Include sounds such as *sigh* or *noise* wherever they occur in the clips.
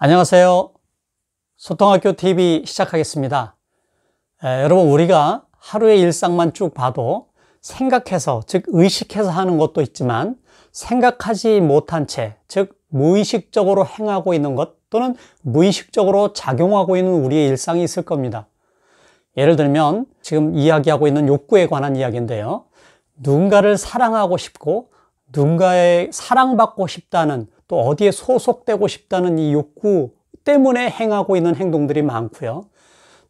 안녕하세요. 소통학교 TV 시작하겠습니다. 에, 여러분 우리가 하루의 일상만 쭉 봐도 생각해서 즉 의식해서 하는 것도 있지만 생각하지 못한 채 즉 무의식적으로 행하고 있는 것 또는 무의식적으로 작용하고 있는 우리의 일상이 있을 겁니다. 예를 들면 지금 이야기하고 있는 욕구에 관한 이야기인데요. 누군가를 사랑하고 싶고 누군가의 사랑받고 싶다는 또 어디에 소속되고 싶다는 이 욕구 때문에 행하고 있는 행동들이 많고요.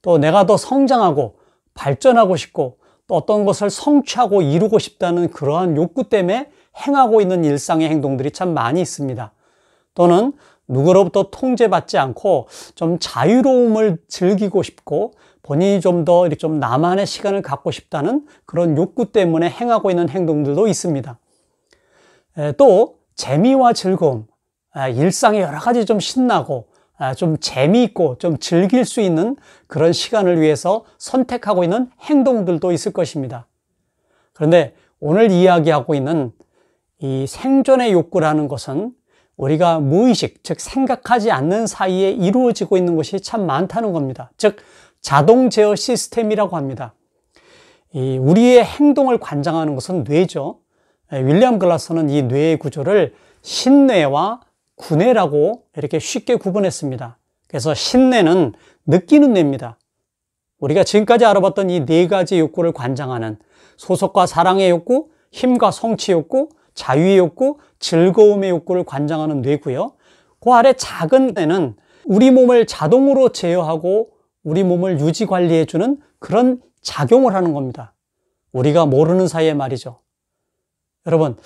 또 내가 더 성장하고 발전하고 싶고 또 어떤 것을 성취하고 이루고 싶다는 그러한 욕구 때문에 행하고 있는 일상의 행동들이 참 많이 있습니다. 또는 누구로부터 통제받지 않고 좀 자유로움을 즐기고 싶고 본인이 좀더좀 나만의 시간을 갖고 싶다는 그런 욕구 때문에 행하고 있는 행동들도 있습니다. 또 재미와 즐거움, 아, 일상의 여러 가지 좀 신나고 아, 좀 재미있고 좀 즐길 수 있는 그런 시간을 위해서 선택하고 있는 행동들도 있을 것입니다. 그런데 오늘 이야기하고 있는 이 생존의 욕구라는 것은 우리가 무의식, 즉 생각하지 않는 사이에 이루어지고 있는 것이 참 많다는 겁니다. 즉 자동 제어 시스템이라고 합니다. 우리의 행동을 관장하는 것은 뇌죠. 네, 윌리엄 글라스는 이 뇌의 구조를 신뇌와 구뇌라고 이렇게 쉽게 구분했습니다. 그래서 신뇌는 느끼는 뇌입니다. 우리가 지금까지 알아봤던 이 네 가지 욕구를 관장하는 소속과 사랑의 욕구, 힘과 성취 욕구, 자유의 욕구, 즐거움의 욕구를 관장하는 뇌고요. 그 아래 작은 뇌는 우리 몸을 자동으로 제어하고 우리 몸을 유지 관리해주는 그런 작용을 하는 겁니다. 우리가 모르는 사이에 말이죠. 여러분,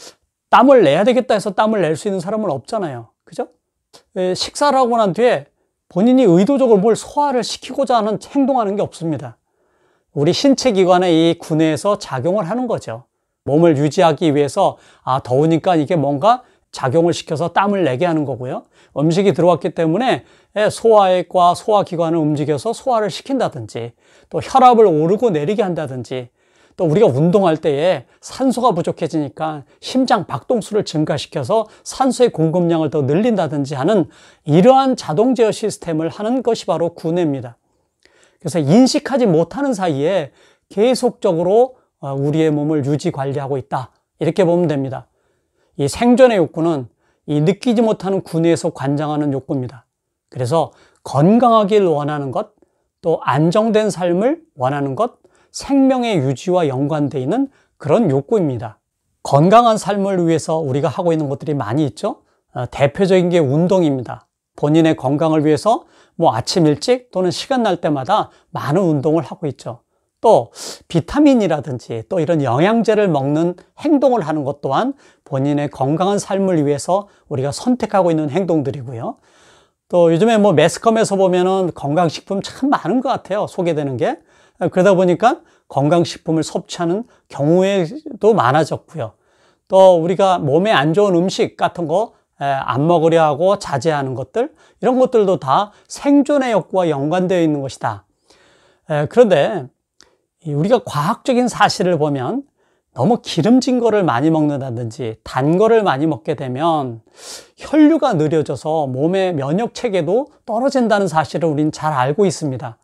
땀을 내야 되겠다 해서 땀을 낼 수 있는 사람은 없잖아요. 그죠? 예, 식사를 하고 난 뒤에 본인이 의도적으로 뭘 소화를 시키고자 하는 행동하는 게 없습니다. 우리 신체 기관의 이 구내에서 작용을 하는 거죠. 몸을 유지하기 위해서 아 더우니까 이게 뭔가 작용을 시켜서 땀을 내게 하는 거고요. 음식이 들어왔기 때문에 예, 소화액과 소화기관을 움직여서 소화를 시킨다든지 또 혈압을 오르고 내리게 한다든지 또 우리가 운동할 때에 산소가 부족해지니까 심장 박동수를 증가시켜서 산소의 공급량을 더 늘린다든지 하는 이러한 자동 제어 시스템을 하는 것이 바로 구내입니다. 그래서 인식하지 못하는 사이에 계속적으로 어, 우리의 몸을 유지 관리하고 있다. 이렇게 보면 됩니다. 이 생존의 욕구는 이 느끼지 못하는 구내에서 관장하는 욕구입니다. 그래서 건강하길 원하는 것, 또 안정된 삶을 원하는 것, 생명의 유지와 연관돼 있는 그런 욕구입니다. 건강한 삶을 위해서 우리가 하고 있는 것들이 많이 있죠. 어, 대표적인 게 운동입니다. 본인의 건강을 위해서 뭐 아침 일찍 또는 시간 날 때마다 많은 운동을 하고 있죠. 또 비타민이라든지 또 이런 영양제를 먹는 행동을 하는 것 또한 본인의 건강한 삶을 위해서 우리가 선택하고 있는 행동들이고요. 또 요즘에 뭐 매스컴에서 보면은 건강식품 참 많은 것 같아요. 소개되는 게. 아, 그러다 보니까 건강식품을 섭취하는 경우에도 많아졌고요. 또 우리가 몸에 안 좋은 음식 같은 거 안 먹으려 하고 자제하는 것들 이런 것들도 다 생존의 욕구와 연관되어 있는 것이다. 그런데 우리가 과학적인 사실을 보면 너무 기름진 거를 많이 먹는다든지 단 거를 많이 먹게 되면 혈류가 느려져서 몸의 면역 체계도 떨어진다는 사실을 우리는 잘 알고 있습니다.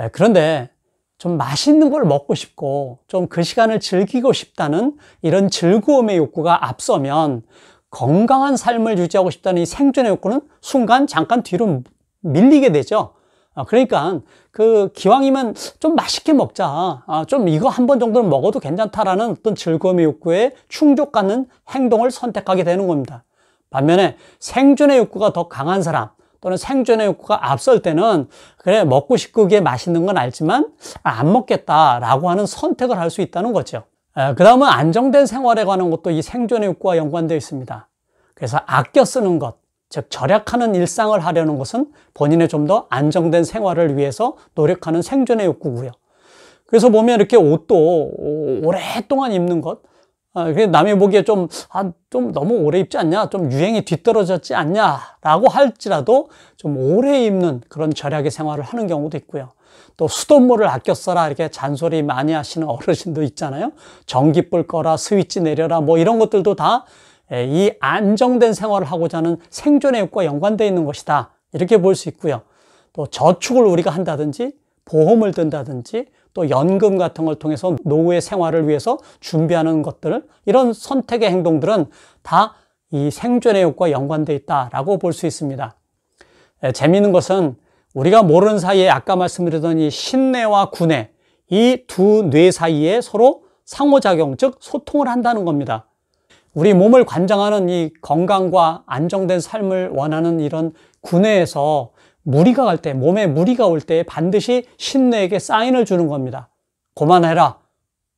예, 그런데 좀 맛있는 걸 먹고 싶고 좀 그 시간을 즐기고 싶다는 이런 즐거움의 욕구가 앞서면 건강한 삶을 유지하고 싶다는 이 생존의 욕구는 순간 잠깐 뒤로 밀리게 되죠. 아, 그러니까 그 기왕이면 좀 맛있게 먹자. 아, 좀 이거 한 번 정도는 먹어도 괜찮다라는 어떤 즐거움의 욕구에 충족하는 행동을 선택하게 되는 겁니다. 반면에 생존의 욕구가 더 강한 사람, 또는 생존의 욕구가 앞설 때는 그래 먹고 싶고 그게 맛있는 건 알지만 안 먹겠다라고 하는 선택을 할 수 있다는 거죠. 그 다음은 안정된 생활에 관한 것도 이 생존의 욕구와 연관되어 있습니다. 그래서 아껴 쓰는 것, 즉 절약하는 일상을 하려는 것은 본인의 좀 더 안정된 생활을 위해서 노력하는 생존의 욕구고요. 그래서 보면 이렇게 옷도 오랫동안 입는 것, 아, 그래서 남이 보기에 좀, 아, 좀 너무 오래 입지 않냐? 좀 유행이 뒤떨어졌지 않냐? 라고 할지라도 좀 오래 입는 그런 절약의 생활을 하는 경우도 있고요. 또 수돗물을 아껴 써라 이렇게 잔소리 많이 하시는 *laughs* 어르신도 있잖아요. 전기 뿔 거라, 스위치 내려라 뭐 이런 것들도 다이 예, 안정된 생활을 하고자 하는 생존의 욕과 연관되어 있는 것이다. 이렇게 볼 수 있고요. 또 저축을 우리가 한다든지 보험을 든다든지 또 연금 같은 걸 통해서 노후의 생활을 위해서 준비하는 것들을 이런 선택의 행동들은 다 이 생존의 욕과 연관돼 있다라고 볼 수 있습니다. 예, 재미있는 것은 우리가 모르는 사이에 아까 말씀드렸던 이 신뇌와 구뇌 이 두 뇌 사이에 서로 상호작용 즉 소통을 한다는 겁니다. 우리 몸을 관장하는 이 건강과 안정된 삶을 원하는 이런 구내에서 무리가 갈 때, 몸에 무리가 올 때 반드시 신내에게 사인을 주는 겁니다. 고만해라.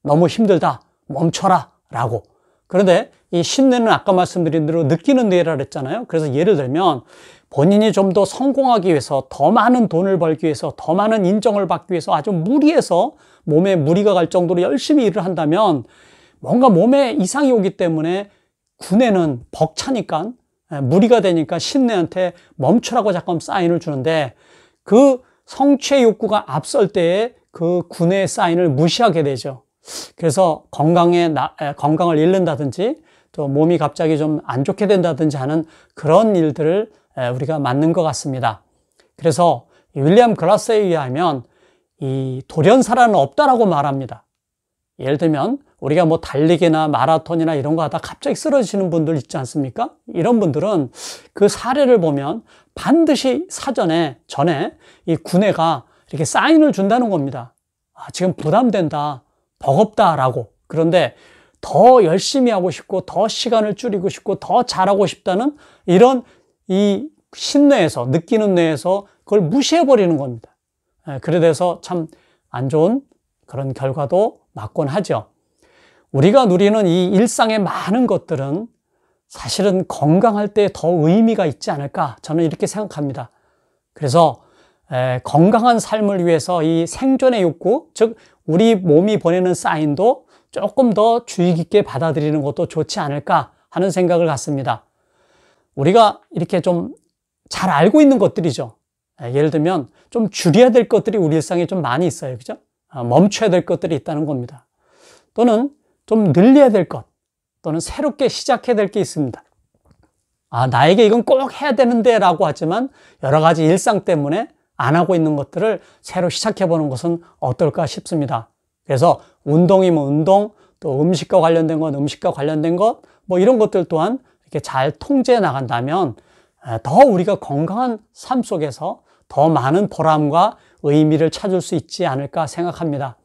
너무 힘들다. 멈춰라. 라고. 그런데 이 신내는 아까 말씀드린 대로 느끼는 뇌라 그랬잖아요. 그래서 예를 들면 본인이 좀 더 성공하기 위해서 더 많은 돈을 벌기 위해서 더 많은 인정을 받기 위해서 아주 무리해서 몸에 무리가 갈 정도로 열심히 일을 한다면 뭔가 몸에 이상이 오기 때문에 군에는 벅차니까 예, 무리가 되니까 신내한테 멈추라고 자꾸 사인을 주는데 그 성취의 욕구가 앞설 때에 그 군의 사인을 무시하게 되죠. 그래서 건강에 나, 건강을 잃는다든지 또 몸이 갑자기 좀 안 좋게 된다든지 하는 그런 일들을 우리가 맞는 것 같습니다. 그래서 윌리엄 글라스에 의하면 이 돌연사라는 없다라고 말합니다. 예를 들면 우리가 뭐 달리기나 마라톤이나 이런 거 하다 갑자기 쓰러지시는 분들 있지 않습니까? 이런 분들은 그 사례를 보면 반드시 사전에 전에 이 군에가 이렇게 사인을 준다는 겁니다. 아, 지금 부담된다. 버겁다라고. 그런데 더 열심히 하고 싶고 더 시간을 줄이고 싶고 더 잘하고 싶다는 이런 이 신내에서 느끼는 뇌에서 그걸 무시해 버리는 겁니다. 예, 그래서 참 안 좋은 그런 결과도 맞곤 하죠. 우리가 누리는 이 일상의 많은 것들은 사실은 건강할 때 더 의미가 있지 않을까 저는 이렇게 생각합니다. 그래서 건강한 삶을 위해서 이 생존의 욕구, 즉 우리 몸이 보내는 사인도 조금 더 주의 깊게 받아들이는 것도 좋지 않을까 하는 생각을 갖습니다. 우리가 이렇게 좀 잘 알고 있는 것들이죠. 예를 들면 좀 줄여야 될 것들이 우리 일상에 좀 많이 있어요. 그죠? 아, 멈춰야 될 것들이 있다는 겁니다. 또는 좀 늘려야 될 것, 또는 새롭게 시작해야 될 게 있습니다. 아, 나에게 이건 꼭 해야 되는데 라고 하지만 여러 가지 일상 때문에 안 하고 있는 것들을 새로 시작해 보는 것은 어떨까 싶습니다. 그래서 운동이면 운동, 또 음식과 관련된 건 음식과 관련된 것, 뭐 이런 것들 또한 이렇게 잘 통제해 나간다면 아, 더 우리가 건강한 삶 속에서 더 많은 보람과 의미를 찾을 수 있지 않을까 생각합니다.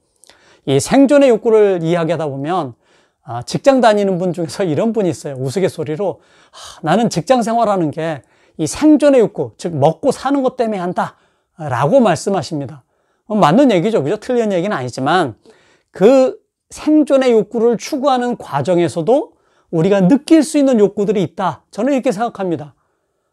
이 생존의 욕구를 이야기하다 보면 아, 직장 다니는 분 중에서 이런 분이 있어요. 우스갯소리로 아, 나는 직장 생활하는 게 이 생존의 욕구, 즉 먹고 사는 것 때문에 한다라고 말씀하십니다. 어, 맞는 얘기죠, 그죠? 틀린 얘기는 아니지만 그 생존의 욕구를 추구하는 과정에서도 우리가 느낄 수 있는 욕구들이 있다. 저는 이렇게 생각합니다.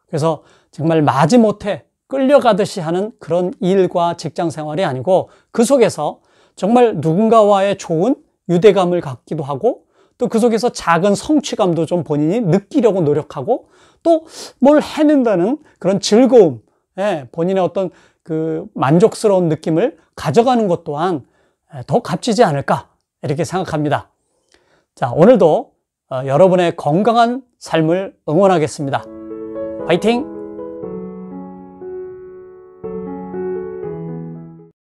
그래서 정말 마지못해 끌려가듯이 하는 그런 일과 직장 생활이 아니고 그 속에서 정말 누군가와의 좋은 유대감을 갖기도 하고 또 그 속에서 작은 성취감도 좀 본인이 느끼려고 노력하고 또 뭘 해낸다는 그런 즐거움, 예, 본인의 어떤 그 만족스러운 느낌을 가져가는 것 또한 예, 더 값지지 않을까 이렇게 생각합니다. 자, 오늘도 어, 여러분의 건강한 삶을 응원하겠습니다. 파이팅!